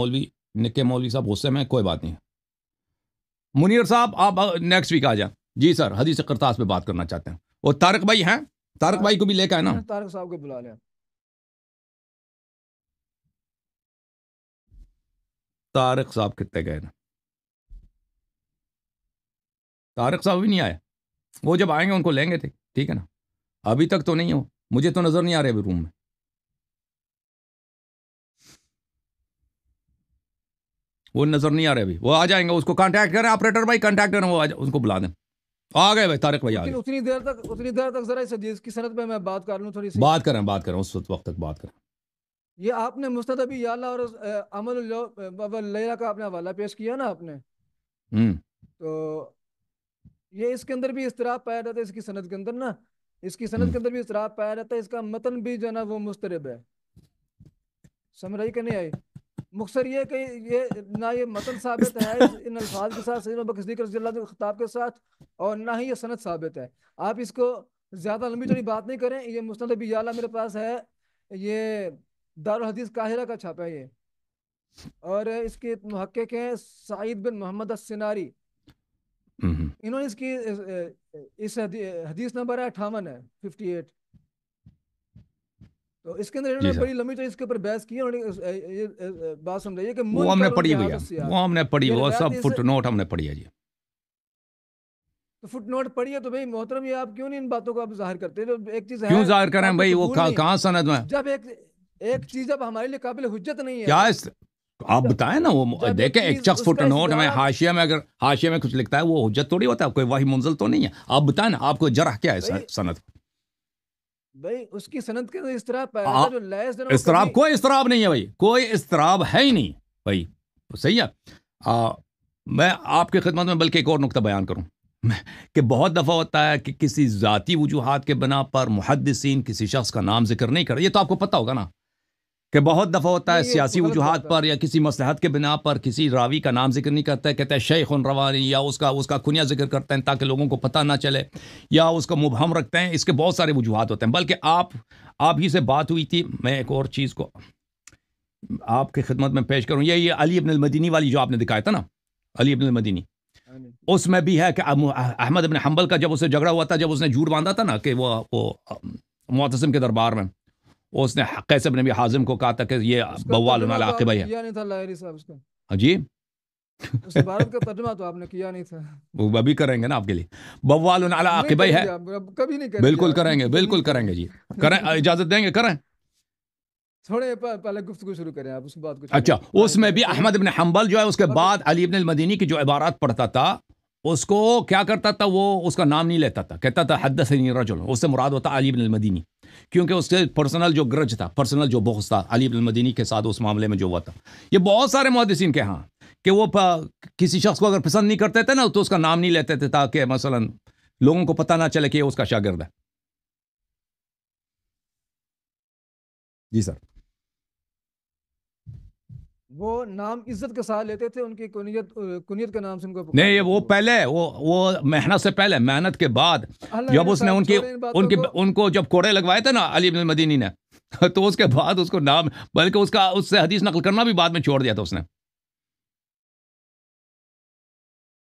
मौलवी निक्के मौलवी साहब गुस्से में कोई बात नहीं मुनीर साहब आप नेक्स्ट वीक आ जाए जी सर हदीस करतास पे बात करना चाहते हैं और तारक भाई हैं तारक भाई को भी लेकर आए ना हाँ, तारक साहब को बुला लिया तारक साहब कितने गए ना तारक साहब भी नहीं आए वो जब आएंगे उनको लेंगे थे ठीक है ना अभी तक तो नहीं हो मुझे तो नज़र नहीं आ रहे अभी रूम में वो नज़र नहीं आ रहे अभी वो आ जाएंगे उसको कांटेक्ट करें ऑपरेटर भाई कांटेक्ट करें वो आ उनको बुला दें आ गए भाई तारक भाई आ गए उतनी देर तक उतनी देर तक जरा इस की सनत पे मैं बात कर लूँ थोड़ी सी बात करें बात करें उस वक्त तक बात करें ये आपने मुस्तदबी याला और अमल लैला का आपने हवाला पेश किया ना आपने हम्म। तो ये इसके अंदर भी इसतराब पाया जाता है इसकी सनत के अंदर ना इसकी सनत हम्म। के अंदर भी इसतराब पाया जाता है इसका मतन भी जो है ना वो मुस्तरब है समझ रही कि नहीं आई मुख्तर ये कि ये ना ये मतन साबित है इन अल्फाज के साथ सैन बकसदीक खिताब के साथ और ना ही ये सनत साबित है आप इसको ज़्यादा लंबी चौड़ी तो बात नहीं करें ये मुस्ंद अबी आला मेरे पास है ये दारदीस काहिरा का छापा है ये और इसके महक्क हैं सईद बिन मोहम्मद असनारी हम्म। इन्होंने इसकी इस हदीस नंबर है अठावन है फिफ्टी एट तो इसके अंदर इन्होंने बड़ी लंबी चीज इसके ऊपर बहस की और ये बात समझाइए कि वो हमने पढ़ी हुई है वो हमने पढ़ी वो सब फुट नोट हमने पढ़ी है जी तो फुट नोट पढ़ी है तो भाई मोहतरम ये आप क्यों नहीं इन बातों को आप जाहिर करते जो एक चीज क्यों जाहिर कर रहे हैं तो भाई वो कहां सनद में जब एक एक चीज अब हमारे लिए काबिल हुज्जत नहीं है क्या इस आप बताएं ना वो देखें एक शख्स नोट में हाशिया में अगर हाशिया में कुछ लिखता है वो हुज्जत थोड़ी होता है कोई वही मुंजिल तो नहीं है आप बताएं ना आपको जरा क्या है सनद भाई उसकी सनत के तो इस तरह हाँ। कोई नहीं है भाई कोई इसतराब है ही नहीं भाई सही है आ, मैं आपकी खिदमत में बल्कि एक और नुकता बयान करूँ कि बहुत दफ़ा होता है कि किसी जतीी वजूहत के बना पर मुहदसिन किसी शख्स का नाम जिक्र नहीं कर ये तो आपको पता होगा ना कि बहुत दफ़ा होता है सियासी वजूहत पर या किसी मसलहत के बिना पर किसी रावी का नाम जिक्र नहीं करता है कहते हैं शेख रवानी या उसका उसका खुनिया जिक्र करते हैं ताकि लोगों को पता ना चले या उसको मुबहम रखते हैं इसके बहुत सारे वजूहत होते हैं बल्कि आप आप ही से बात हुई थी मैं एक और चीज़ को आपकी खिदमत में पेश करूँ ये ये अली अबन मदीनी वाली जो आपने दिखाया था ना अली अबन मदीनी हाँ उसमें भी है कि अहमद अबन हम्बल का जब उससे झगड़ा हुआ था जब उसने झूठ बांधा था ना कि वह वो मोतसम के दरबार में उसने कैसे नबी हाजिम को कहा था कि ये बवाल होना लाकिब तो है हाँ जी भारत का तर्जमा तो आपने किया नहीं था वो अभी करेंगे ना आपके लिए बवाल आकिब है कभी नहीं बिल्कुल करेंगे बिल्कुल करेंगे जी करें इजाजत देंगे करें थोड़े पहले गुफ्तु शुरू करें आप उस बात को अच्छा उसमें भी अहमद इबन हम्बल जो है उसके बाद अली इबन मदीनी की जो इबारत पढ़ता था उसको क्या करता था वो उसका नाम नहीं लेता था कहता था हद से नहीं उससे मुराद होता अली इबन मदीनी क्योंकि उसके पर्सनल जो ग्रज था पर्सनल जो बोखस था अली मदीनी के साथ उस मामले में जो हुआ था ये बहुत सारे मुहदसिन के यहाँ कि वो किसी शख्स को अगर पसंद नहीं करते थे ना तो उसका नाम नहीं लेते थे ताकि मसला लोगों को पता ना चले कि उसका शागिर्द है जी सर वो नाम इज्जत के साथ लेते थे उनकी कुनियत कुनियत के नाम से उनको नहीं ये वो पहले वो वो मेहनत से पहले मेहनत के बाद जब उसने उनकी उनके उनको जब कोड़े लगवाए थे ना अली मदीनी ने तो उसके बाद उसको नाम बल्कि उसका उससे हदीस नकल करना भी बाद में छोड़ दिया था उसने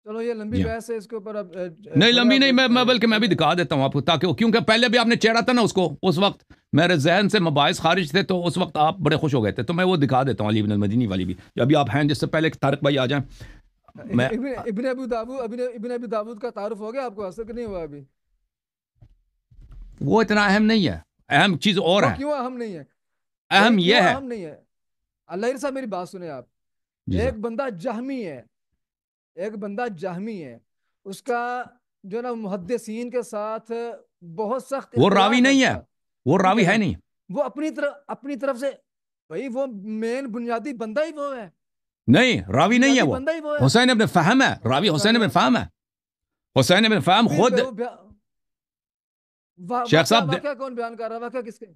चलो ये लंबी हाँ। बहस है इसके ऊपर नहीं लंबी नहीं मैं मैं बल्कि मैं भी दिखा देता हूँ आपको ताकि क्योंकि पहले भी आपने चेहरा था ना उसको उस वक्त मेरे जहन से मबाइस खारिज थे तो उस वक्त आप बड़े खुश हो गए थे तो मैं वो दिखा देता हूँ अली मदीनी वाली भी अभी आप हैं जिससे पहले तारक भाई आ जाए इबिन अबू दाऊद इबन अबी दाऊद का तारुफ हो गया आपको असर कि नहीं हुआ अभी वो इतना अहम नहीं है अहम चीज़ और है क्यों अहम नहीं है अहम यह है अहम नहीं है अल्लाह साहब मेरी बात सुने आप एक बंदा जहमी है एक बंदा जहमी है उसका जो ना मुहदसिन के साथ बहुत सख्त वो रावी नहीं है वो रावी है नहीं वो अपनी तरफ अपनी तरफ से भाई वो मेन बुनियादी बंदा ही वो है नहीं रावी नहीं है वो हुसैन अपने फहम है रावी हुसैन अपने फहम है हुसैन अपने फहम खुद शेख साहब कौन बयान कर रहा है किसके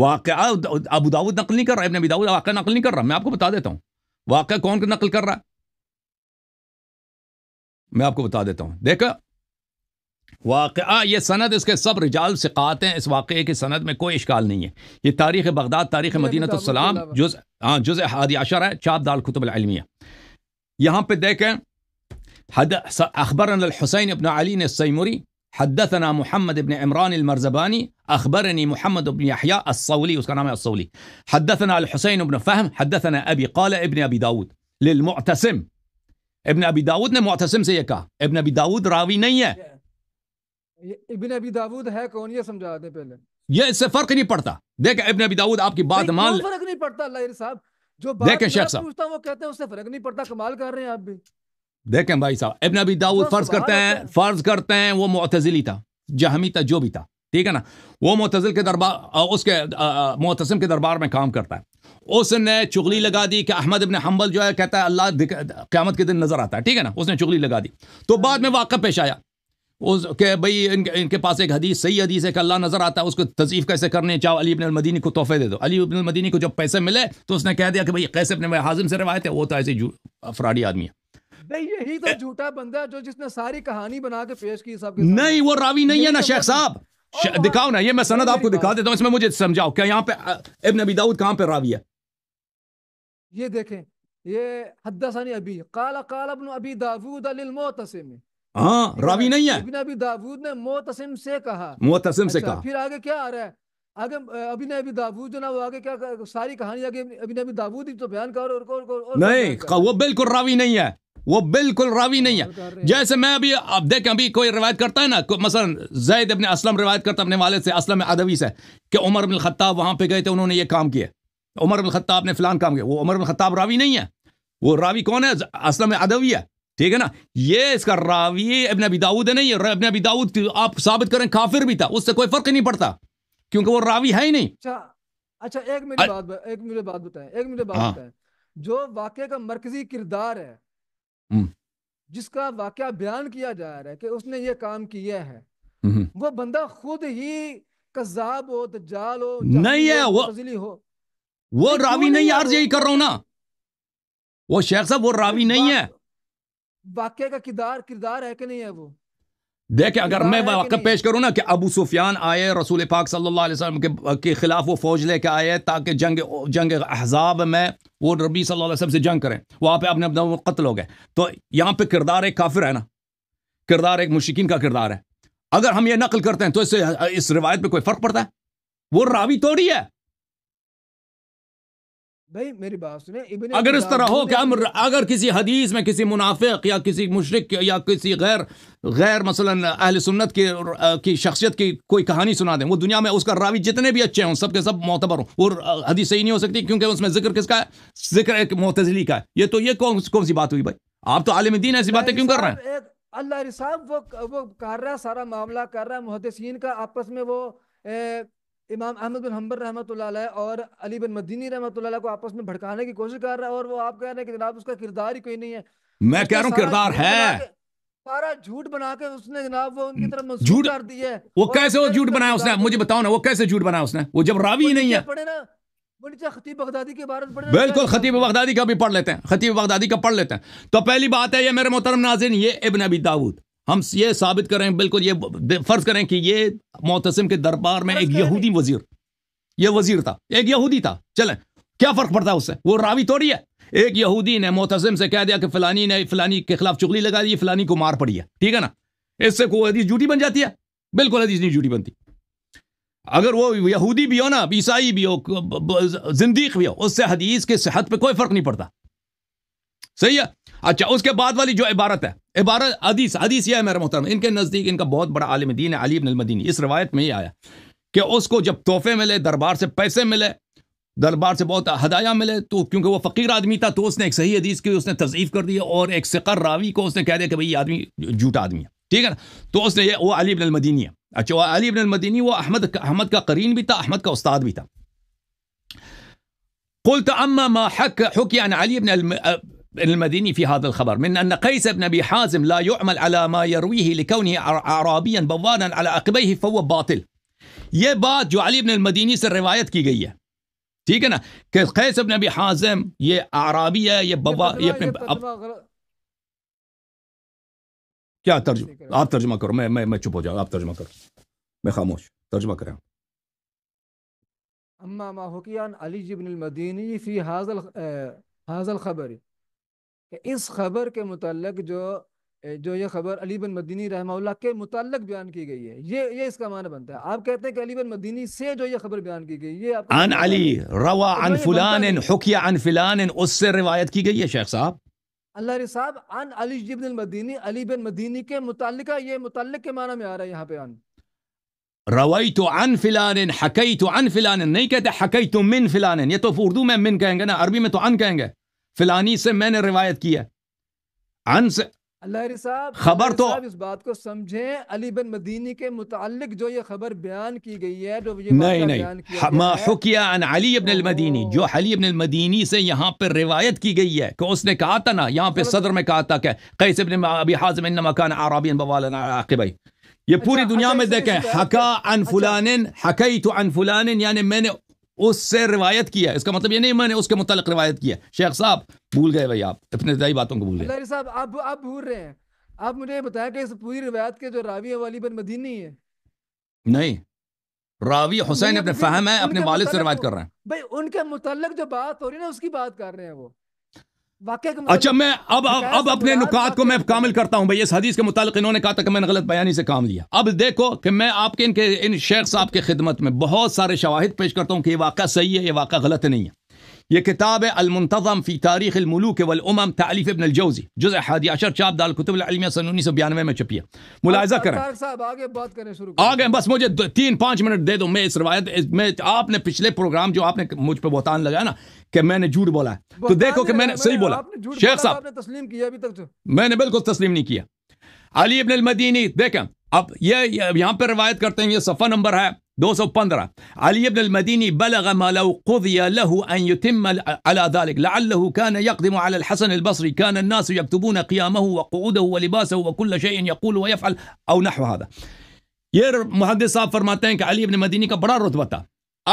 वाक़ अबू दाऊद नकल नहीं कर रहा है इब्न अबी दाऊद वाक़ नकल नहीं कर रहा मैं आपको बता देता हूँ वाक़ कौन नकल कर रहा है मैं आपको बता देता हूँ देखा वाक़ ये सनद इसके सब रिजाल सिकात हैं इस वाक़े की सनद में कोई इश्काल नहीं है ये तारीख़ बगदाद तारीख़ मदीनतम जुज़ हाँ जुज़ हादी है चाप दाल खुतबलमिया यहाँ पर देखें हद अखबर हुसैन अबन अली ने सैमूरी हदतना मोहम्मद इबन इमरान मरजबानी अखबरनी मोहम्मद अबन याहिया असौली उसका नाम है असौली हदतना हुसैन अबन फ़हम हदतना अबी कल इबन अबी दाऊद लिलमतसम इबन अबी दाऊद ने मोतसम से यह कहा इबन अबी दाऊद रावी नहीं है इबन अबी दाऊद है कौन ये समझा दे पहले ये इससे फर्क नहीं पड़ता देख इबन अबी दाऊद आपकी बात मान लो फर्क नहीं पड़ता लाहिर साहब जो देखे शेख साहब पूछता वो कहते हैं उससे फर्क नहीं पड़ता कमाल कर रहे हैं आप भी देखें भाई साहब इबन अबी दाऊद फर्ज करते हैं फर्ज करते हैं वो मोतजिली था जहमी था जो भी था ठीक है ना वो मुतजिल के दरबार उसके मुतसम के दरबार में काम करता है उसने चुगली लगा दी कि अहमद इबन हम्बल जो है कहता है अल्लाह क्यामत के दिन नज़र आता है ठीक है ना उसने चुगली लगा दी तो बाद में वाक़ पेश आया उस के भाई इनके, इनके पास एक हदीस सही हदीस है कि अल्लाह नज़र आता है उसको तजीफ़ कैसे करने चाहो अली इबन मदीनी को तोहफे दे दो अली इबन मदीनी को जब पैसे मिले तो उसने कह दिया कि भाई कैसे अपने हाजिम से रवायत है वो तो ऐसे अफराडी आदमी है नहीं यही तो झूठा बंदा जो जिसने सारी कहानी बना के पेश की सब नहीं वो रावी नहीं है ना तो शेख साहब दिखाओ ना ये मैं सनद आपको दिखा देता हूँ इसमें मुझे समझाओ क्या यहाँ पे इब्न अबी दाऊद कहाँ पे रावी है ये देखें ये हदसानी अभी काला काला इब्न अबी दाऊद अल मुतसिम हाँ रावी नहीं है इब्न अबी दाऊद ने मुतसिम से कहा मुतसिम से अच्छा, कहा फिर आगे क्या आ रहा है आगे अभी ने अभी दाऊद जो ना वो आगे क्या सारी कहानी आगे अभी ने अभी दाऊद ही तो बयान कर और नहीं वो बिल्कुल रावी नहीं है वो बिल्कुल रावी नहीं है जैसे मैं अभी अब देखें अभी कोई रिवायत करता है ना मसलन जैद अपने असलम रिवायत करता अपने वाले से असलम अदवी से कि उमर अबिन ख़त्ताब वहाँ पर गए थे उन्होंने ये काम किए उमर अबिन ख़त्ताब ने फ़िलान काम किया वो उमर अबिन ख़त्ताब रावी नहीं है वो रावी कौन है असलम अदवी है ठीक है ना ये इसका रावी अबन अबी दाऊद है नहीं अबन अबी दाऊद तो आप साबित करें काफिर भी था उससे कोई फ़र्क नहीं पड़ता क्योंकि वो रावी है ही नहीं अच्छा, अच्छा एक मिनट बात एक मिनट बात बताएं एक मिनट बात हाँ। बताएं जो वाक्य का मरकजी किरदार है हम्म। जिसका वाक्य बयान किया जा रहा है कि उसने ये काम किया है हम्म। वो बंदा खुद ही कजाब हो तजाल हो नहीं है वो हो वो रावी नहीं यार यही कर रहा हूं ना वो शेख साहब वो तो रावी नहीं है वाक्य का किरदार किरदार है कि नहीं है वो देखे अगर मैं वाक़ पेश करूँ ना कि अबू सुफियान आए रसूल पाक सल्लल्लाहु अलैहि वसल्लम के, के ख़िलाफ़ वो फ़ौज लेके आए ताकि जंग जंग अहजाब में वो रबी सल्लल्लाहु अलैहि वसल्लम से जंग करें वहाँ पे अपने अपने कत्ल हो गए तो यहाँ पे किरदार एक काफिर है ना किरदार एक मुशिकिन का किरदार है अगर हम ये नकल करते हैं तो इससे इस रिवायत पर कोई फ़र्क पड़ता है वो रावी तोड़ी है भाई मेरी बात सुने इबन अगर इस तरह हो कि अम्र अगर किसी हदीस में किसी मुनाफिक या किसी मुशरक या किसी गैर गैर मसलन अहल सुन्नत के की शख्सियत की कोई कहानी सुना दें वो दुनिया में उसका रावी जितने भी अच्छे हों सब के सब मोतबर हों और हदीस सही नहीं हो सकती क्योंकि उसमें जिक्र किसका है जिक्र एक मोतजली का है ये तो ये कौन कौन सी बात हुई भाई आप तो आलम दीन ऐसी बातें क्यों कर रहे हैं अल्लाह साहब वो वो कर रहा है सारा मामला कर रहा है मुहदसिन का आपस में वो इमाम अहमद बिन हम्बर रहमत और अली बिन मदीनी रहमत को आपस में भड़काने की कोशिश कर रहा है और वो आप कह रहे हैं कि जनाब उसका किरदार ही कोई नहीं है मैं कह रहा हूँ किरदार है सारा झूठ बना के उसने जनाब वो उनकी तरफ झूठ कर दी है वो कैसे वो झूठ बनाया उसने मुझे बताओ ना वो कैसे झूठ बनाया उसने वो जब रावी नहीं है पढ़े ना खतीब के बारे में बिल्कुल खतीब बगदादी का भी पढ़ लेते हैं खतीब बगदादी का पढ़ लेते हैं तो पहली बात है ये मेरे मोहतरम नाजिन ये इबन अबी दाऊद हम ये साबित करें बिल्कुल ये फर्ज करें कि ये मोतसम के दरबार में एक यहूदी वजीर ये वजीर था एक यहूदी था चले क्या फर्क पड़ता है उससे वो रावी तोड़ी है एक यहूदी ने मोतसम से कह दिया कि फलानी ने फलानी के खिलाफ चुगली लगा दी फलानी को मार पड़ी है ठीक है ना इससे कोई अदीज़ झूठी बन जाती है बिल्कुल अदीज़ नहीं झूठी बनती अगर वो यहूदी भी हो ना ईसाई भी हो जिंदी भी हो उससे हदीस के सेहत पे कोई फर्क नहीं पड़ता सही है अच्छा उसके बाद वाली जो इबारत है इबारत अदीस अदीस यह है मेरा मोहतरम इनके नज़दीक इनका बहुत बड़ा आलिम दीन है अली अलमदीनी इस रवायत में ही आया कि उसको जब तोहफे मिले दरबार से पैसे मिले दरबार से बहुत हदाया मिले तो क्योंकि वो फ़कीर आदमी था तो उसने एक सही हदीस की उसने तजीफ कर दी और एक सिकर रावी को उसने कह दिया कि भाई ये आदमी झूठा आदमी है ठीक है ना तो उसने ये वो अली अलीबिनमदीनी है अच्छा वह अली अलमदीनी वो अहमद अहमद का करीन भी था अहमद का उस्ताद भी था कुल तो अम्मा हक हुकिया अली ابن المديني في هذا الخبر من أن قيس بن أبي حازم لا يعمل على ما يرويه لكونه أعرابيا بوانا على عقبيه فهو باطل يه بعد جو علي بن المديني سر رواية كي جاية تيجينا قيس بن أبي حازم يه عربية يه بوا يه ابن أب... كيا ترجم آب ترجمة كرو ما ما ما شو بوجا آب ترجمة كرو ما خاموش ترجمة كرو أما ما هو كيان علي بن المديني في هذا آه، هذا الخبر इस खबर के मुतलक जो जो ये खबर अली बन मदीनी रहमा के मुतल बयान की गई है ये ये इसका माना बनता है आप कहते हैं कि अली बन मदीनी से जो ये खबर बयान की गई ये अन अली रवा अन तो फुलान हुकिया अन फिलान उससे रिवायत की गई है शेख साहब अल्लाह साहब अन अली इब्न मदीनी अली बिन मदीनी के मुतलका ये मुतल के माना में आ रहा है यहाँ पे अन रवई तो अन फिलान हकई तो अन फिलान नहीं कहते हकई तो मिन फिलान ये तो उर्दू में मिन कहेंगे ना अरबी में तो अन कहेंगे फिलानी से मैंने रिवायत की है अंस साहब खबर तो इस बात को समझें अली बिन मदीनी के मुतालिक जो ये खबर बयान की गई है जो ये नहीं नहीं हाँ, अली इब्न तो मदीनी जो अली इब्न मदीनी से यहाँ पर रिवायत की गई है कि उसने कहा था ना यहाँ पे सदर में कहा था कैसे अभी हाजम मकान आराबी भाई ये अच्छा, पूरी दुनिया अच्छा, में देखें हका अन अच्छा। फुलान हकई तो अन फुलान यानी मैंने उससे रिवायत किया इसका मतलब ये नहीं मैंने उसके मुतलक रिवायत किया शेख साहब भूल गए भाई आप अपने बातों को भूल गए साहब आप आप भूल रहे हैं आप मुझे बताया कि इस पूरी रिवायत के जो रावी है वाली बन मदीनी है नहीं रावी हुसैन अपने फहम है अपने वालिद से रिवायत कर रहे हैं भाई उनके मुतलक जो बात हो रही है ना उसकी बात कर रहे हैं वो अच्छा मैं अब अब अब अपने नुकात को मैं कामिल करता हूं भैया इस हदीस के मुताबिक इन्होंने कहा था कि मैंने गलत बयानी से काम लिया अब देखो कि मैं आपके इनके इन शेख साहब के खिदमत में बहुत सारे शवाहिद पेश करता हूं कि ये वाक़ा सही है ये वाक़ा गलत नहीं है ये किताब है अलमतज़म फ़ी तारीख़ मलूक वम तालीफ़ इबन अलजौज़ी जुज़ हादी अशर चाप दाल कुतुबलमिया सन उन्नीस सौ बयानवे में छपी है मुलायजा करें आगे बात करें शुरू आ गए बस मुझे तीन पाँच मिनट दे दो मैं इस रवायत में आपने पिछले प्रोग्राम जो आपने मुझ पर बोतान लगाया ना कि मैंने झूठ बोला है तो देखो कि मैंने सही बोला शेख तो साहब तस्लीम किया अभी तक मैंने बिल्कुल तस्लीम नहीं किया अली इबन मदीनी देखें अब ये यहाँ पर रवायत करते हैं ये सफ़ा नंबर है 215 علي بن المديني بلغ ما لو قضي له أن يتم على ذلك لعله كان يقدم على الحسن البصري كان الناس يكتبون قيامه وقعوده ولباسه وكل شيء يقول ويفعل أو نحو هذا ये मुहदस साहब फरमाते हैं कि अली इब्न मदीनी का बड़ा रुतबा था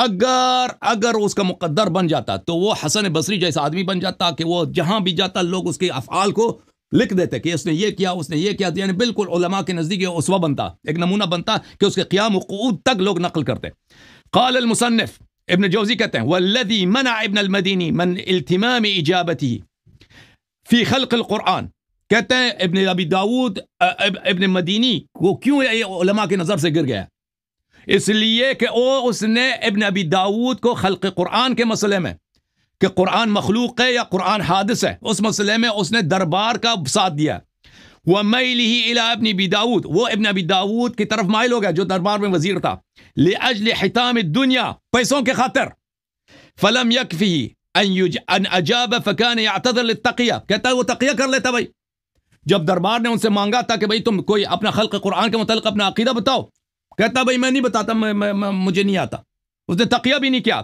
अगर अगर उसका मुकद्दर बन जाता तो वो हसन बसरी जैसा आदमी बन जाता कि वो जहां भी जाता लोग उसके अफआल को लिख देते कि उसने ये किया उसने ये किया तो यानी बिल्कुल उलमा के नज़दीक ये उसवा बनता एक नमूना बनता कि उसके क़्याम वक़ूद तक लोग नकल करते काल मुसनफ़ इबन जोजी कहते हैं वल्लदी मन इबन अलमदीनी मन अल्तमाम इजाबती फ़ी खलक क़ुरान कहते हैं इबन अबी दाऊद इबन मदीनी को क्यों उलमा की नज़र से गिर गया इसलिए कि वो उसने इबन अबी दाऊद को खलक क़ुरान के मसले में कि कुरान मखलूक है या कुरान हादिस है उस मसले में उसने दरबार का साथ दिया वह मई अपनी बिदाऊद वो इबन अबी दाऊद की तरफ माइल हो गया जो दरबार में वजीर था ले अजल हिताम दुनिया पैसों के खातर फलम यकफी अजाब फ़कान तकिया कहता है वो तकिया कर लेता भाई जब दरबार ने उनसे मांगा था कि भाई तुम कोई अपना खल्क कुरान के मतलब अपना अकीदा बताओ कहता भाई मैं नहीं बताता मैं, मैं, मैं मुझे नहीं आता उसने तकिया भी नहीं किया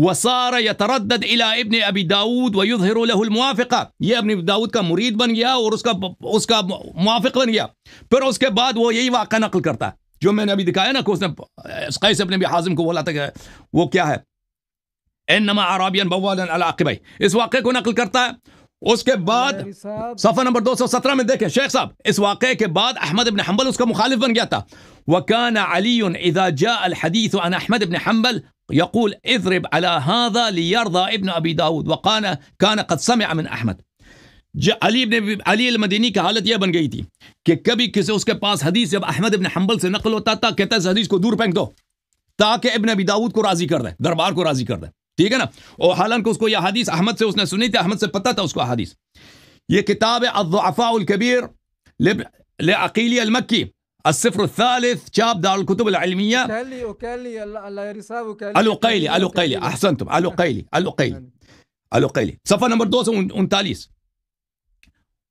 वसार यतरद इला इब्न अबी दाऊद वयुजहर मुआफ़ा ये अबन दाऊद का मुरीद बन गया और उसका उसका मुआफ़ बन गया फिर उसके बाद वो यही वाक़ा नकल करता है जो मैंने अभी दिखाया ना कि उसने कैस अपने भी हाजिम को बोला था वो क्या है नमा आराबियन बवाल अलाकबाई इस वाक़े को नकल करता है उसके बाद सफा नंबर 217 में देखें शेख साहब इस वाक़े के बाद अहमद इबन हम्बल उसका मुखालिफ बन गया था वकान अली इदा अहमद इबन हम्बल यकूल इजरब अला इबन अबी दाऊद वकाना कान कद अमिन अहमद अली इबन अली मदीनी की हालत यह बन गई थी कि कभी किसी उसके पास हदीस जब अहमद इबन हम्बल से नकल होता था कहता इस हदीस को दूर फेंक दो ताकि इबन अबी दाऊद को राज़ी कर दे दरबार को राज़ी कर दे ठीक है اس کو یہ حدیث احمد سے اس نے سنی تھی احمد سے پتہ تھا اس کو حدیث یہ کتاب الضعفاء الكبير لعقیلی المكي الصفر الثالث شاب دار الكتب العلمية كالي وكالي الوقيلي الوقيلي أحسنتم الوقيلي الوقيلي الوقيلي صفحة نمبر 239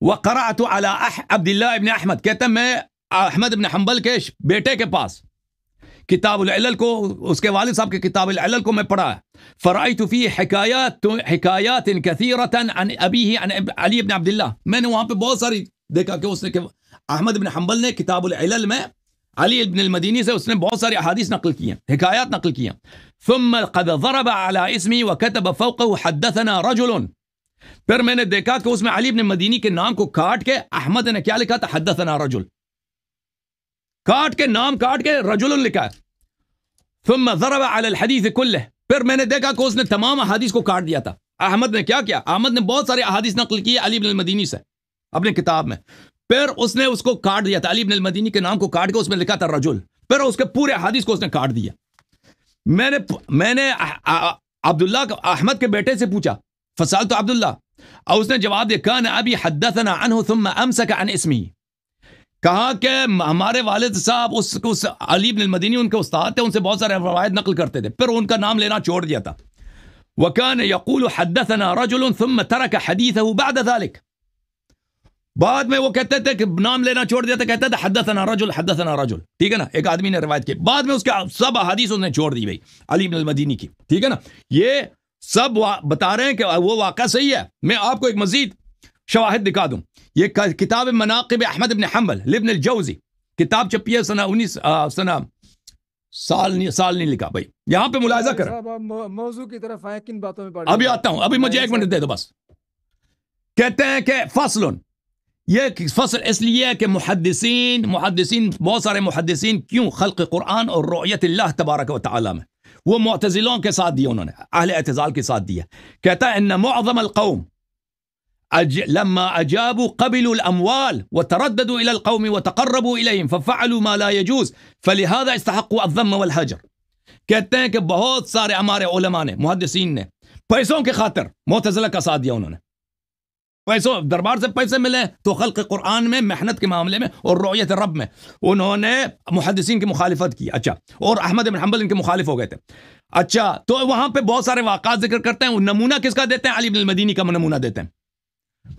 وقرأت على أح... عبد الله بن أحمد کہتا میں احمد ابن حنبل کے بیٹے کے پاس किताब को उसके वालिद साहब के किताब को मैं पढ़ा फ़राई तफ़ी हकायात हकायात इन कसीरत अबी अली अबन अब्दुल्ला मैंने वहाँ पर बहुत सारी देखा कि उसने अहमद बिन हम्बल ने किताब में अली इब्न मदीनी से उसने बहुत सारी अहादीस नकल की हैं हकायात नकल की हैं फ़ुम कद ज़रब अला इसमी व कतब फ़ौक हदसना फिर मैंने देखा कि उसमें अली इब्न मदीनी के नाम को काट के अहमद ने क्या लिखा था हदसना रजुल काट के नाम काट के रजुल लिखा है फिर जरब फिर मैंने देखा कि उसने तमाम अहादीस को काट दिया था अहमद ने क्या किया अहमद ने बहुत सारे अहादीस नकल किए अली बिन मदीनी से अपने किताब में फिर उसने उसको काट दिया था अली बिन मदीनी के नाम को काट के उसमें लिखा था रजुल फिर उसके पूरे अहादीस को उसने काट दिया मैंने मैंने अब्दुल्ला अहमद के बेटे से पूछा फसाल तो अब्दुल्ला और उसने जवाब दिया कान अभी हदतना अनहुम अमसक अन इसमी कहा कि हमारे वालिद साहब उस उस अलीब बिन उनके उस्ताद थे उनसे बहुत सारे रवायत नकल करते थे फिर उनका नाम लेना छोड़ दिया था वकान यकूल हदसना तरक हदीस बादलिक बाद में वो कहते थे कि नाम लेना छोड़ दिया था कहते थे हदसना रजुल हदसना रजुल ठीक है ना एक आदमी ने रिवायत की बाद में उसके सब अहादीस उसने छोड़ दी भाई अली बिन मदीनी की ठीक है ना ये सब बता रहे हैं कि वो वाक़ सही है मैं आपको एक मजीद शवाहिद दिखा दूं ये किताब मनाकब अहमद इबन हम्बल लिबन जौजी किताब छपी है सना उन्नीस सना साल नहीं साल नहीं लिखा भाई यहाँ पे मुलायजा कर मौजू की तरफ आए किन बातों में अभी आता हूँ अभी मुझे एक मिनट दे दो बस कहते हैं कि फसलन ये फसल इसलिए कि मुहदसिन मुहदसिन बहुत सारे मुहदसिन क्यों खल्क कुरान और रोयत अल्लाह तबारक व ताली में वो मतजिलों के साथ दिए उन्होंने अहल एतजाल के साथ दिया कहता है इन मौजम अलकौम أج... لما أجابوا قبلوا الأموال وترددوا إلى القوم وتقربوا إليهم ففعلوا ما لا يجوز फलिहादा इस्तहक अदम वलहजर कहते हैं कि बहुत सारे हमारे ओलमा ने मुहदसिन ने पैसों के खातर मोतजला का साथ दिया उन्होंने पैसों दरबार से पैसे मिले तो खल्क कुरान में मेहनत के मामले में और रोयत रब में उन्होंने मुहदसिन की मुखालफत की अच्छा और अहमद बिन हम्बल इनके मुखालिफ हो गए थे अच्छा तो वहां पे बहुत सारे वाक़ात जिक्र करते हैं नमूना किसका देते हैं अली बिन मदीनी का नमूना देते हैं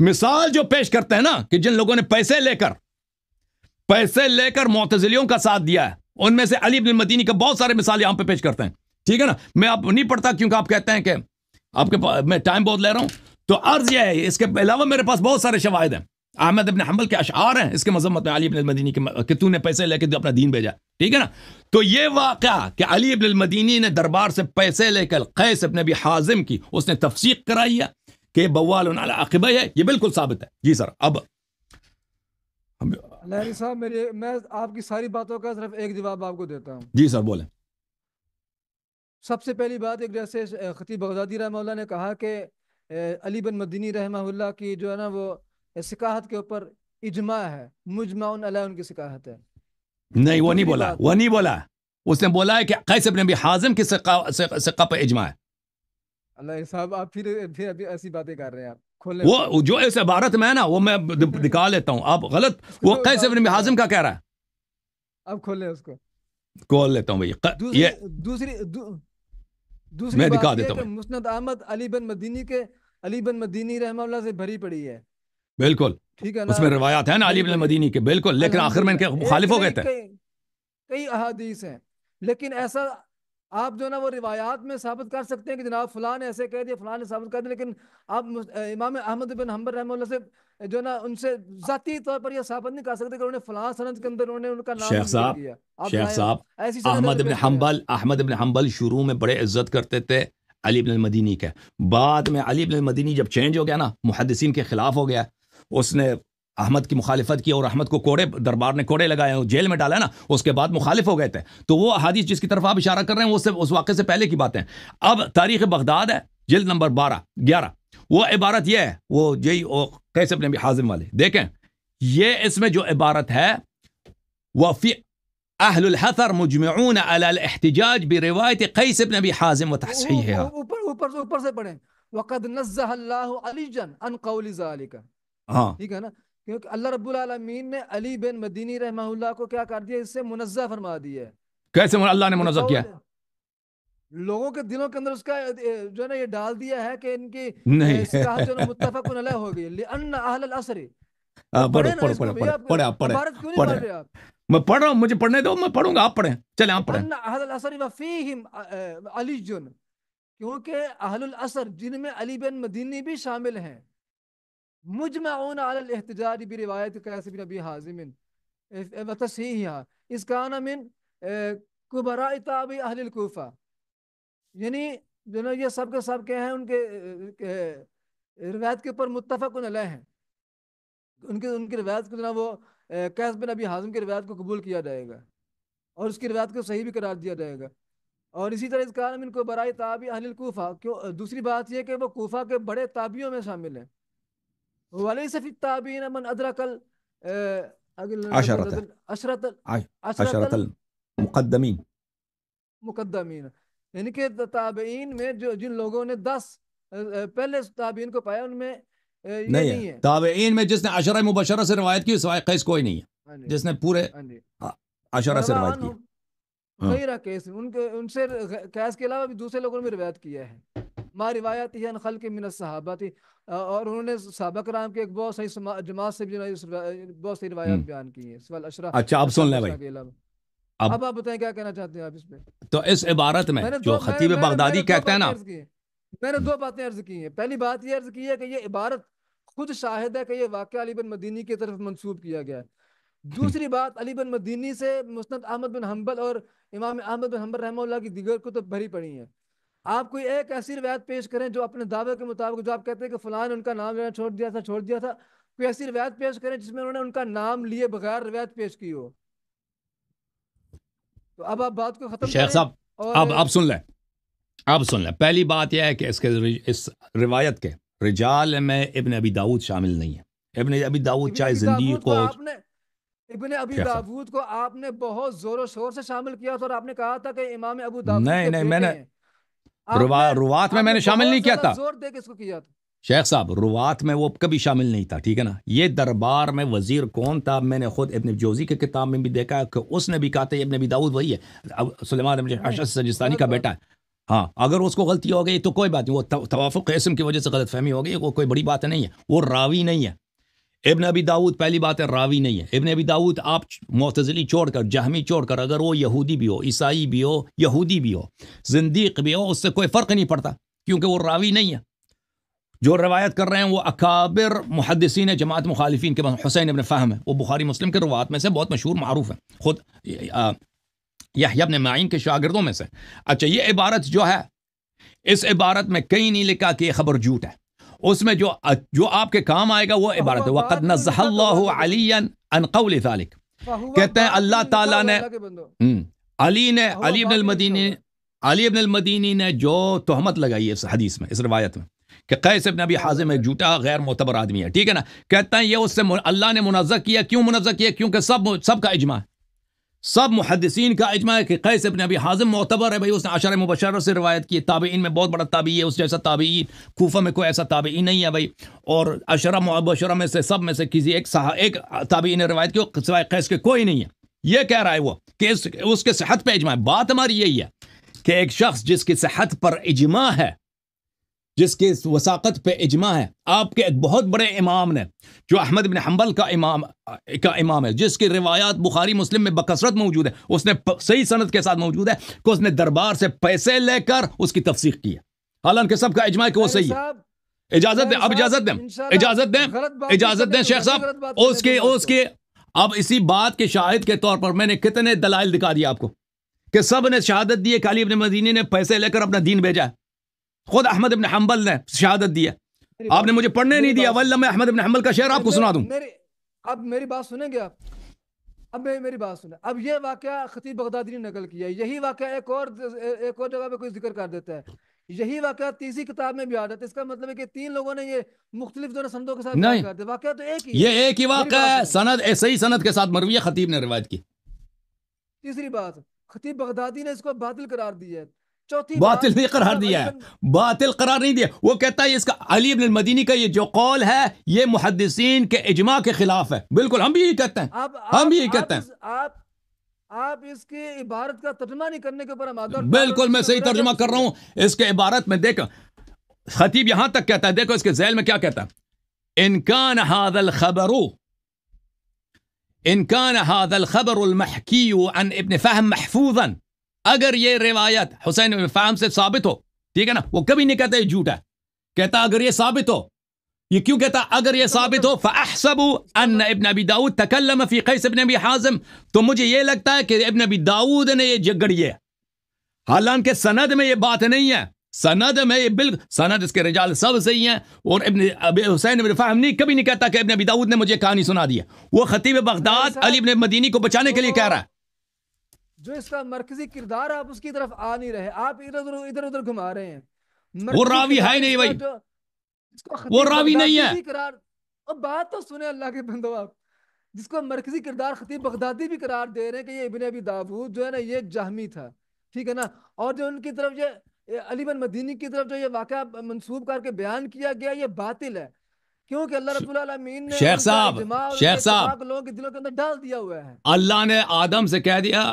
मिसाल जो पेश करते हैं ना कि जिन लोगों ने पैसे लेकर पैसे लेकर मोतजिलियों का साथ दिया है उनमें से अली बिन मदीनी का बहुत सारे मिसाल यहां पे पेश करते हैं ठीक है ना मैं आप नहीं पढ़ता क्योंकि आप कहते हैं कि आपके मैं टाइम बहुत ले रहा हूं तो अर्ज यह है इसके अलावा मेरे पास बहुत सारे शवाद हैं अहमद अबिन हमल के अशार हैं इसके मजम्मत में अली अबिन मदीनी के तू ने पैसे लेके अपना दीन भेजा ठीक है ना तो ये वाक़ कि अली अबिन मदीनी ने दरबार से पैसे लेकर कैसे अपने भी हाजिम की उसने तफसीक कराई है के बवाल अकबा है ये बिल्कुल साबित है जी सर अब लहरी साहब मेरी मैं आपकी सारी बातों का सिर्फ एक जवाब आपको देता हूँ जी सर बोले सबसे पहली बात एक जैसे खतीब बगदादी रहमल्ला ने कहा कि अली बन मदीनी रहमल्ला की जो है ना वो सिकाहत के ऊपर इजमा है मुजमा उनकी सिकाहत है नहीं वो नहीं बोला वो नहीं बोला उसने बोला है कि कैसे इब्न हाजम की सिका, सिका, सिका पर इजमा है अल्लाह साहब आप फिर फिर अभी ऐसी बातें कर रहे हैं आप खोले वो जो इस इबारत में है ना वो मैं दिखा लेता हूँ आप गलत वो कैसे इबन हाजिम का कह रहा है अब खोले उसको खोल लेता हूँ भैया दूसरी दूसरी मैं दिखा देता हूँ मुस्नद अहमद अली बन मदीनी के अली बन मदीनी रहमा से भरी पड़ी है बिल्कुल ठीक है उसमें रवायात है ना अली बन मदीनी के बिल्कुल लेकिन आखिर में इनके मुखालिफ हो गए थे कई अहादीस हैं लेकिन ऐसा आप जो ना वो रिवायात में साबित कर सकते हैं कि जनाब फलां ने ऐसे कह दिया फलां ने साबित कर दिया लेकिन आप इमाम अहमद बिन हम्बर रहम से जो ना उनसे जाती तौर पर यह साबित नहीं कर सकते कि उन्होंने फलां सनत के अंदर उन्होंने उनका नाम शेख साहब शेख साहब Ahmad bin Hanbal Ahmad bin Hanbal शुरू में बड़े इज्जत करते थे अली बिन मदीनी के बाद में अली बिन मदीनी जब चेंज हो गया ना मुहदसिन के खिलाफ हो गया उसने अहमद की मुखालफत की और अहमद को कोड़े दरबार ने कोड़े लगाए जेल में डाला ना उसके बाद मुखालिफ हो गए थे तो वो अहादीस जिसकी तरफ आप इशारा कर रहे हैं वो उस वाक़े से पहले की बातें अब तारीख बगदाद है जिल्द नंबर बारह ग्यारह वो इबारत यह है वो यही कैसे अपने हाजिम वाले देखें यह इसमें जो इबारत है वफ़ी अहलहतर मुजमून अहतजाज भी रिवायत कई से अपने हाजिम व तहसी ऊपर ऊपर से ऊपर से पढ़ें वक़द नज़्ज़ह अल्लाह अलीजन अन क़ौली ज़ालिका हाँ ठीक है ना क्योंकि अल्लाह रबालमीन ने अली बिन मदीनी रहमा को क्या कर दिया इससे मुनजा फरमा दिया है कैसे अल्लाह ने तो मुनजा किया लोगों के दिलों के अंदर उसका जो है ना ये डाल दिया है कि इनकी नहीं जो मुतफक हो गई असरी पढ़ो पढ़ो पढ़ो पढ़ो पढ़े आप मैं पढ़ रहा हूँ मुझे पढ़ने दो मैं पढ़ूंगा आप पढ़े चले आप जुन क्योंकि अहल असर जिनमें अली बिन मदीनी भी शामिल हैं मुजमाउन अहतजाज भी रिवायत कैसबिन अबी हाजिमिन वतसहीहा इसकाना मिन कुबरा ताब अहलकूफ़ा यानी जो ना ये सब के सब के हैं उनके रिवायत के ऊपर मुतफ़ अलह हैं उनके उनकी रिवायत को जो ना वो कैस बिन अभी हाजम की रिवायत को कबूल किया जाएगा और उसकी रिवायत को सही भी करार दिया जाएगा और इसी तरह इसका इनको बरए ताबी अनिल कोफ़ा क्यों दूसरी बात यह कि वो कोफ़ा के बड़े ताबियों में शामिल हैं وليس في التابعين من أدرك عشرة عشرة عشرة المقدمين मुकदमीन यानी कि ताबेइन में जो जिन लोगों ने दस पहले ताबेइन को पाया उनमें नहीं, नहीं है, है। ताबेइन में जिसने अशर मुबशरा से रवायत की कैस कोई नहीं है जिसने पूरे अशरा से रवायत की सही रहा केस उनके उनसे कैस के अलावा भी दूसरे लोगों ने भी रवायत किया है माँ रिवायत ही अनखल के मिनत सहाबा थी और उन्होंने सहाबा कराम के एक बहुत सही जमात से भी बहुत सही रिवायत हम्म। बयान की है सवाल अशरा अच्छा आप सुन लें भाई अब, अब आप बताएं क्या कहना चाहते हैं आप इसमें तो इस इबारत में जो खतीब बगदादी कहते हैं ना मैंने दो बातें अर्ज की हैं पहली बात ये अर्ज की है कि ये इबारत खुद शाहिद है कि ये वाक्य अली बिन मदीनी की तरफ मंसूब किया गया है हम्म। दूसरी बात अली बिन मदीनी से मुस्त अहमद बिन हम्बल और इमाम अहमद बिन हम्बल रहमल्ला की दिगर को तो भरी पड़ी है आप कोई एक ऐसी रवायत पेश करें जो अपने दावे के मुताबिक जो आप कहते हैं कि फ़लान उनका नाम लेना छोड़ दिया था छोड़ दिया था कोई ऐसी रवायत पेश करें जिसमें उन्होंने उनका नाम लिए बगैर रवायत पेश की हो तो अब आप बात को खत्म शेख साहब अब आप सुन लें आप सुन लें पहली बात यह है कि इसके इस रिवायत के रिजाल में इबन अभी दाऊद शामिल नहीं है इबन अभी दाऊद चाहे जिंदगी को आपने इबन अबी दाऊद को आपने बहुत जोरों शोर से शामिल किया था और आपने कहा था कि इमाम अबू दाऊद नहीं नहीं मैंने रुवात में मैंने शामिल नहीं किया था जोर इसको किया था शेख साहब रुवात में वो कभी शामिल नहीं था ठीक है ना ये दरबार में वजीर कौन था मैंने खुद इबन जोजी की किताब में भी देखा कि उसने भी कहा था इबन भी दाऊद वही है अब सुलेमान सजिस्तानी का बेटा है हाँ अगर उसको गलती हो गई तो कोई बात नहीं वो तवाफ़ इसम की वजह से गलत फहमी हो गई वो कोई बड़ी बात नहीं है वो रावी नहीं है इबन अबी दाऊद पहली बात है रावी नहीं है इबन अबी दाऊद आप छोड़ छोड़कर जहमी छोड़कर अगर वो यहूदी भी हो ईसाई भी हो यहूदी भी हो जिंदीक भी हो उससे कोई फ़र्क नहीं पड़ता क्योंकि वो रावी नहीं है जो रवायत कर रहे हैं वो अकाबिर मुहदसिन जमात मुखालफी के हुसैन अबन फ़ाहम है वो बुखारी मुस्लिम के रवात में से बहुत मशहूर मरूफ है खुद यह अपने माइन के शागिरदों में से अच्छा ये इबारत जो है इस इबारत में कहीं नहीं लिखा कि यह खबर झूठ है उसमें जो जो आपके काम आएगा वो इबारत है तो कहते हैं अल्लाह ताला हम्म, ने अली ने अली इब्न मदीनी अली इब्न मदीनी ने जो तोहमत लगाई है इस हदीस में इस रवायत में कि कैसे इब्न अभी हाजिम एक झूठा गैर मोतबर आदमी है ठीक है ना कहते हैं ये उससे अल्लाह ने मुनजा किया क्यों मुनजा किया क्योंकि सब सबका इजमा है सब मुहदसिन का अजमा है कि कैसे अपने अभी हाजिम मोतबर है भाई उसने अशर मुबशर से रवायत की ताबीन में बहुत बड़ा ताबी है उस जैसा ताबी खूफा में कोई ऐसा ताबी नहीं है भाई और अशर मुबशर में से सब में से किसी एक सहा एक ताबीन ने रवायत की सिवाय कैस के कोई नहीं है ये कह रहा है वो कि उसके सेहत पर अजमा है बात हमारी यही है कि एक शख्स जिसकी सेहत पर अजमा है जिसके वसाक़त पे इजमा है आपके एक बहुत बड़े इमाम ने जो अहमद बिन हम्बल का इमाम का इमाम है जिसकी रिवायात बुखारी मुस्लिम में बकसरत मौजूद है उसने सही सनत के साथ मौजूद है कि उसने दरबार से पैसे लेकर उसकी तफसीक की है हालांकि सबका इजमा है कि वो सही है इजाजत दें अब इजाजत दें इजाजत दें इजाजत दें शेख साहब उसके उसके अब इसी बात के शाहिद के तौर पर मैंने कितने दलाइल दिखा दिया आपको कि सब ने शहादत दी है खाली अपने मदीनी ने पैसे लेकर अपना दीन भेजा है खुद अहमद इबन हम्बल ने शहादत दी है आपने मुझे पढ़ने नहीं दिया वल्ला मैं अहमद इबन हम्बल का शेर आपको सुना दूं अब मेरी बात सुनेंगे आप अब मेरी मेरी बात सुने अब ये वाक्य खतीब बगदादी ने नकल किया यही वाक्य एक और एक और जगह पे कोई जिक्र कर देता है यही वाक्य तीसरी किताब में भी आ जाता है इसका मतलब है कि तीन लोगों ने ये मुख्तलिफ जो संदों के साथ नहीं वाक़ तो एक ही ये एक ही वाक्य है सनद ऐसे ही सनद के साथ मरवी है खतीब ने रिवायत की तीसरी बात खतीब बगदादी ने इसको बातिल करार दिया है चौथी बातिल नहीं करार दिया है बातिल करार नहीं दिया वो कहता है इसका अली इब्न मदीनी का ये जो कौल है ये मुहदसिन के इजमा के खिलाफ है बिल्कुल हम भी यही कहते हैं हम भी यही कहते हैं आप आप इसकी इबारत का तर्जमा नहीं करने के ऊपर बिल्कुल मैं सही तर्जमा कर रहा हूँ इसके इबारत में देखो खतीब यहां तक कहता है देखो इसके जैल में क्या कहता है इनकान हादल खबरू इनकान हादल खबर महकी अन इबन फहम महफूजन अगर ये रिवायत हुसैन फैम से साबित हो ठीक है ना वो कभी नहीं कहता ये झूठ है कहता अगर ये साबित हो ये क्यों कहता अगर ये साबित हो फबू अन इबन अबी दाऊद तकल्लम फ़ी कैस इबन अबी हाजम तो मुझे ये लगता है कि इबन अबी दाऊद ने ये जगड़ी है हालांकि सनद में ये बात नहीं है सनद में ये बिल्कुल सनद इसके रिजाल सब सही हैं और इबन अब हुसैन इबन फाहम नहीं कभी नहीं कहता कि इबन अबी दाऊद ने मुझे कहानी सुना दी है वो खतीब बगदाद अली इबन मदीनी को बचाने के लिए कह रहा है जो इसका मरकजी किरदार आप उसकी तरफ आ नहीं रहे आप इधर उधर इधर उधर घुमा रहे हैं वो रावी है नहीं भाई वो रावी नहीं है और बात तो सुने अल्लाह के बंदो आप जिसको मरकजी किरदार खतीब बगदादी भी करार दे रहे हैं कि ये इबन अबी दाऊद जो है ना ये जाहमी था ठीक है ना और जो उनकी तरफ ये अली मदीनी की तरफ जो ये वाक़ मनसूब करके बयान किया गया ये बातिल है क्योंकि अल्लाह रब्बुल ने शेख साहब शेख साहब लोगों के दिलों के अंदर डाल दिया हुआ है अल्लाह ने आदम से कह दिया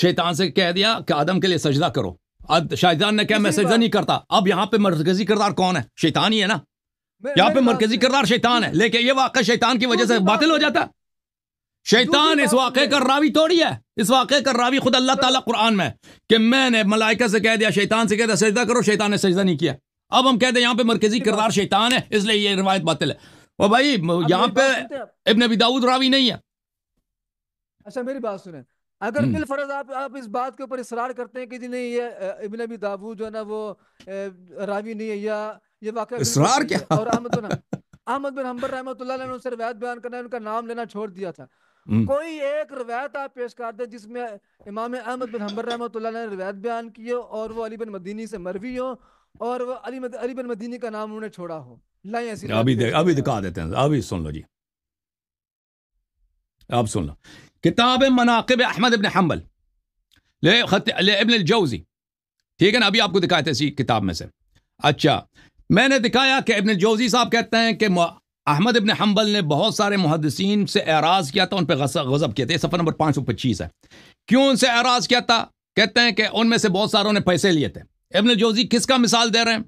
शैतान से कह दिया कि आदम के लिए सजदा करो शाहजान ने कहा मैं सजदा नहीं करता अब यहाँ पे मरकजी किरदार कौन है शैतान ही है ना यहाँ पे मरकजी किरदार शैतान है लेकिन ये वाक़ शैतान की वजह से बातिल हो जाता है शैतान इस वाक़े का रावी तोड़ी है इस वाक़े का रावी खुद अल्लाह ताला कुरान में कि मैंने मलाइका से कह दिया शैतान से कह दिया सजदा करो शैतान ने सजदा नहीं किया अब हम कहते हैं यहाँ पे मरकजी किरदार शैतान है इसलिए ये रिवायत बातिल है और भाई यहाँ पे इबन अबी दाऊद रावी नहीं है अच्छा मेरी बात सुने अगर हम्म। बिल फर्ज आप आप इस बात के ऊपर इसरार करते हैं कि जी नहीं ये इबन अबी दाऊद जो है ना वो रावी नहीं है या ये वाकई इसरार क्या और अहमद बिन अहमद बिन हम्बर रहमतुल्लाह ने उनसे रिवायत बयान करना उनका नाम लेना छोड़ दिया था हम्म। कोई एक रिवायत आप पेश कर दे जिसमें इमाम अहमद बिन हम्बर रहमतुल्लाह ने रिवायत बयान की हो और वो अली बिन मदीनी से मरवी हो और अली मद, अली बन मदीनी का नाम उन्होंने छोड़ा हो लाएं ऐसी अभी दे, अभी दिखा देते हैं अभी सुन लो जी आप सुन लो किताब मनाकब अहमद इबन हम्बल लेबन जोजी ठीक है ना अभी आपको दिखाए थे इसी किताब में से अच्छा मैंने दिखाया कि इबन जोजी साहब कहते हैं कि अहमद इबन हम्बल ने बहुत सारे मुहदसिन से एराज़ किया था उन पर गज़ब किए थे सफ़र नंबर पाँच सौ पच्चीस है क्यों उनसे एराज़ किया था कहते हैं कि उनमें से बहुत सारों ने पैसे लिए थे इब्न जोजी किसका मिसाल दे रहे हैं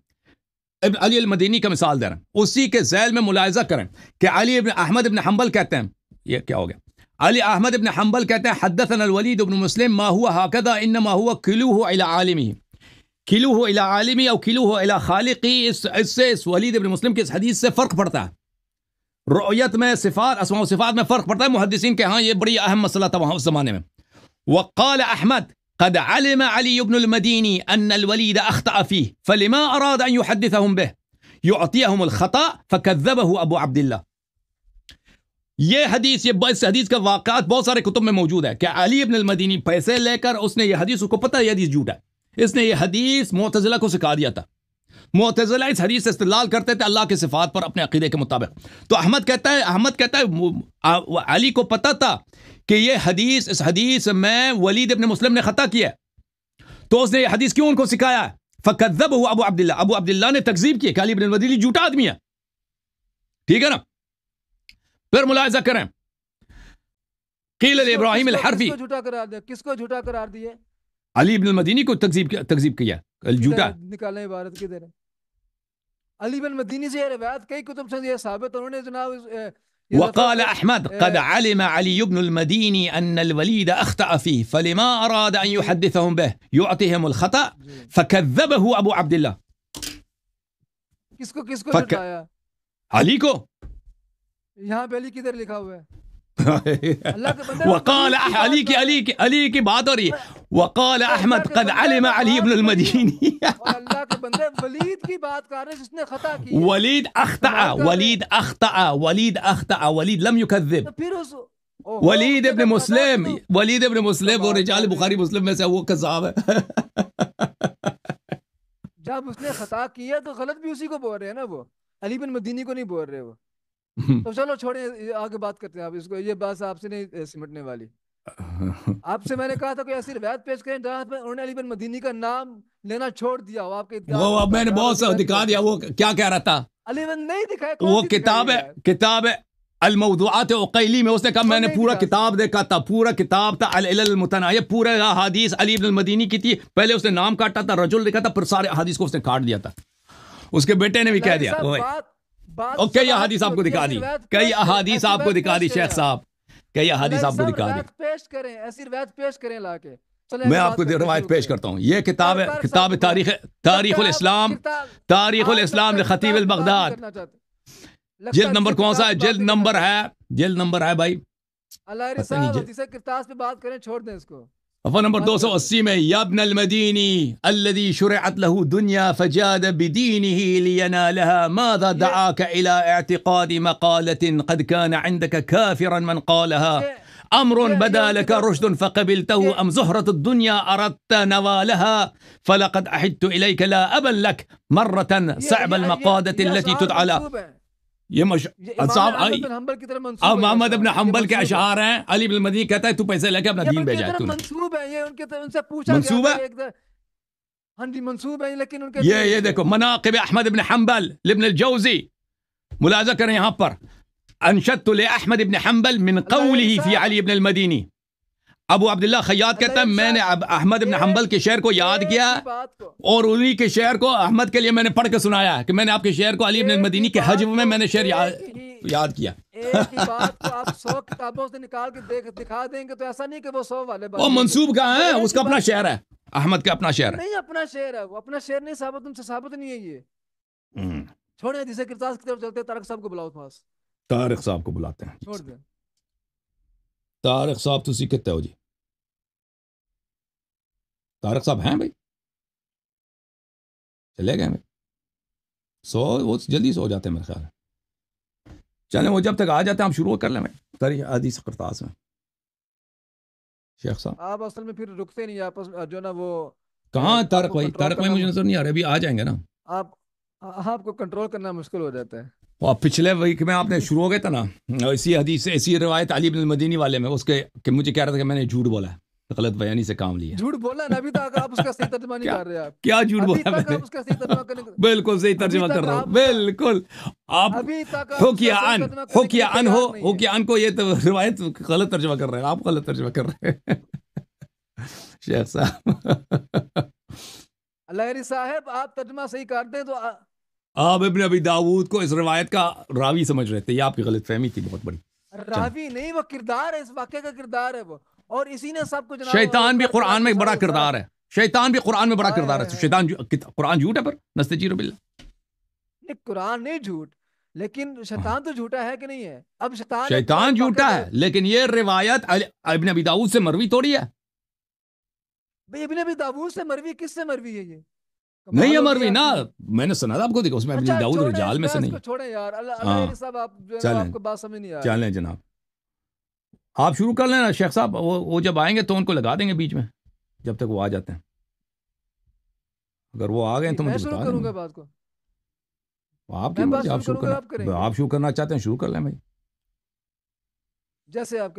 इबन अली अल मदीनी का मिसाल दे रहे हैं उसी के जैल में मुलायजा करें कि Ali ibn Ahmad ibn Hanbal कहते हैं ये क्या हो गया अली अहमद इब्न हम्बल कहते हैं हदत अलवलीद मुस्लिम मा हुआ हाकदा इन हुआ हो अला आलमी खिलू हो अला आलमी और खिलू हो अला खालिकी इस इससे इस वलीद इब्न मुस्लिम के इस हदीस से फ़र्क पड़ता है रोयत में सिफात असमा सिफात में फ़र्क पड़ता है मुहदसिन के हाँ ये बड़ी अहम मसला था वहाँ उस ज़माने में वक़ाल अहमद قد علم علي بن المديني أن الوليد أخطأ فيه فلما أراد أن يحدثهم به يعطيهم الخطأ فكذبه أبو عبد الله یہ حدیث یہ اس حدیث کا واقعات بہت سارے کتب میں موجود ہے کہ علی ابن المدینی پیسے لے کر اس نے یہ حدیث اس کو پتہ یہ حدیث جھوٹا ہے اس نے یہ حدیث معتزلہ کو سکھا دیا تھا मुतजला इस हदीस से इस्तलाल करते थे अल्लाह के सिफात पर अपने अकीदे के मुताबिक तो अहमद कहता है अहमद कहता है अली को पता था कि ये हदीस इस हदीस में वलीद अपने मुस्लिम ने ख़ता किया तो उसने हदीस क्यों उनको सिखाया फ़कदब हुआ अबू अब्दुल्ला अबू अब्दुल्ला ने तकजीब की काली बिन वदीली झूठा आदमी है ठीक है ना फिर मुलायजा करें इब्राहिम हरफी झूठा करार दिया किसको झूठा करार दिया अली इब्न मदीनी को तकजीब तकजीब किया झूठा निकालने भारत की तरह अली बन मदीनी روایت کئی کتب سے یہ ثابت انہوں نے جناب وقال أحمد قد علم علي بن المديني أن الوليد أخطأ فيه فلما أراد أن يحدثهم به يعطيهم الخطأ فكذبه أبو عبد الله किसको किसको फक... علي کو یہاں پہ علی کدھر لکھا ہوا ہے وقال عليك عليك عليك بادري وقال احمد قد علم علي بن المديني وليد اخطا وليد اخطا وليد اخطا وليد لم يكذب وليد ابن مسلم وليد ابن مسلم ورجال رجال مسلم میں سے وہ کذاب ہے جب اس نے خطا کیا تو غلط بھی اسی کو بول رہے ہیں نا وہ علی بن مدینی کو نہیں بول رہے وہ तो चलो छोड़े आगे बात करते हैं आप इसको ये बात आपसे नहीं सिमटने वाली आपसे मैंने कहा था कोई ऐसी रिवायत पेश करें जहाँ पे उन्होंने अली बिन मदीनी का नाम लेना छोड़ दिया वो आपके वो अब मैंने बहुत सा दिखा दिया वो क्या कह रहा था अली बिन नहीं दिखाया वो किताब है किताब है अलमौदुआत उकैली में उसने कहा मैंने पूरा किताब देखा था पूरा किताब था अल मुतना ये पूरा हदीस अली इब्न मदीनी की थी पहले उसने नाम काटा था रजुल लिखा था पर सारे हदीस को उसने काट दिया था उसके बेटे ने भी कह दिया बात और कई तो अहादीस आपको दिखा दी कई अहादीस आपको दिखा दी शेख साहब कई अहादीस आपको दिखा दी पेश करें ऐसी रिवायत पेश करें लाके मैं आपको रवायत पेश करता हूँ ये किताब है किताब तारीख तारीख इस्लाम तारीख इस्लाम खतीब बगदाद जेल नंबर कौन सा है जेल नंबर है जेल नंबर है भाई अल्लाह पे बात करें छोड़ दें इसको فنمبر 280 يا ابن المديني الذي شرعت له دنيا فجاد بدينه لينالها ماذا إيه. دعاك إلى اعتقاد مقالة قد كان عندك كافرا من قالها إيه. أمر إيه، بدا لك رشد فقبلته أم زهرة الدنيا أردت نوالها فلقد أحدت إليك لا أبا لك مرة صعب المقادة التي تدعى ये हम्बल मोहम्मद अपने हम्बल के अशार हैं अली बिन मदनी कहता है तू पैसे लेके अपना दीन भेजा है मंसूब ये हाँ ये देखो मनाकिब अहमद इबन हम्बल इबन जौजी मुलाजा करें यहाँ पर अनशत अहमद इबन हम्बल मिन कौली फी अली इबन मदीनी अबू अब्दुल्ला खयात कहता है मैंने अहमद इबन हम्बल के शेर को याद किया और उन्हीं के शेर को अहमद के लिए मैंने पढ़ के सुनाया कि मैंने आपके शेर को अली इबन मदीनी के हजम में मैंने शेर याद याद किया आप सौ से निकाल के देख दिखा देंगे तो ऐसा नहीं कि वो सौ वाले वो मंसूब का है उसका अपना शेर है अहमद का अपना शेर नहीं अपना शेर है वो अपना शेर नहीं साबित उनसे साबित नहीं है ये हम्म। छोड़े जिसे किरदास की तरफ चलते हैं तारक साहब को बुलाओ पास तारक साहब को बुलाते हैं छोड़ साहब हो जी तारक साहब हैं भाई चले गए भाई सो वो जल्दी सो जाते हैं मेरे ख्याल चले वो जब तक आ जाते हैं हम शुरू कर लें भाई सारी आदि करतास में शेख साहब आप असल में फिर रुकते नहीं आपस जो ना वो कहाँ तारक भाई तारक भाई मुझे नजर नहीं आ रहे अभी आ जाएंगे ना आप आपको कंट्रोल करना मुश्किल हो जाता है और पिछले वीक में आपने शुरू हो गया था ना इसी हदीस इसी रवायत अली बिन मदीनी वाले में उसके कि मुझे कह रहा था कि मैंने झूठ बोला है तो गलत बयानी से काम लिया झूठ बोला ना अभी तक आप उसका सही तर्जमा नहीं कर रहे आप क्या झूठ बोला आप उसका सही तर्जमा बिल्कुल सही तर्जमा कर रहा हूँ बिल्कुल आप हो किया अन हो किया अन हो हो किया अन को ये तो रिवायत गलत तर्जमा कर रहे हैं आप गलत तर्जमा कर रहे हैं शेख साहब लहरी साहब आप तर्जमा सही कर दें तो आप इब्न अभी दाऊद को इस रिवायत का रावी समझ रहे थे ये आपकी गलत फहमी थी बहुत बड़ी रावी नहीं वो किरदार है इस वाक्य का किरदार है वो और इसी ने सब कुछ शैतान भी कुरान में बड़ा किरदार है शैतान भी कुरान में बड़ा किरदार है शैतान कुरान झूठ है पर नस्ते जीरो बिल्ला कुरान नहीं झूठ लेकिन शैतान तो झूठा है कि नहीं है अब शैतान शैतान झूठा है लेकिन ये रिवायत इब्न अबी दाऊद से मरवी थोड़ी है भाई इब्न अबी दाऊद से मरवी किससे मरवी है ये नहीं है मरवी ना मैंने सुना था आपको देखो उसमें अच्छा, दाऊद रिजाल में से नहीं छोड़े यार अल्लाह हाँ। सब आप जो आपको बात समझ नहीं आ रही चलें जनाब आप शुरू कर लेना शेख साहब वो वो जब आएंगे तो उनको लगा देंगे बीच में जब तक वो आ जाते हैं अगर वो आ गए तो मुझे करूंगा बात को आप शुरू करना आप शुरू करना चाहते हैं शुरू कर लें भाई जैसे आप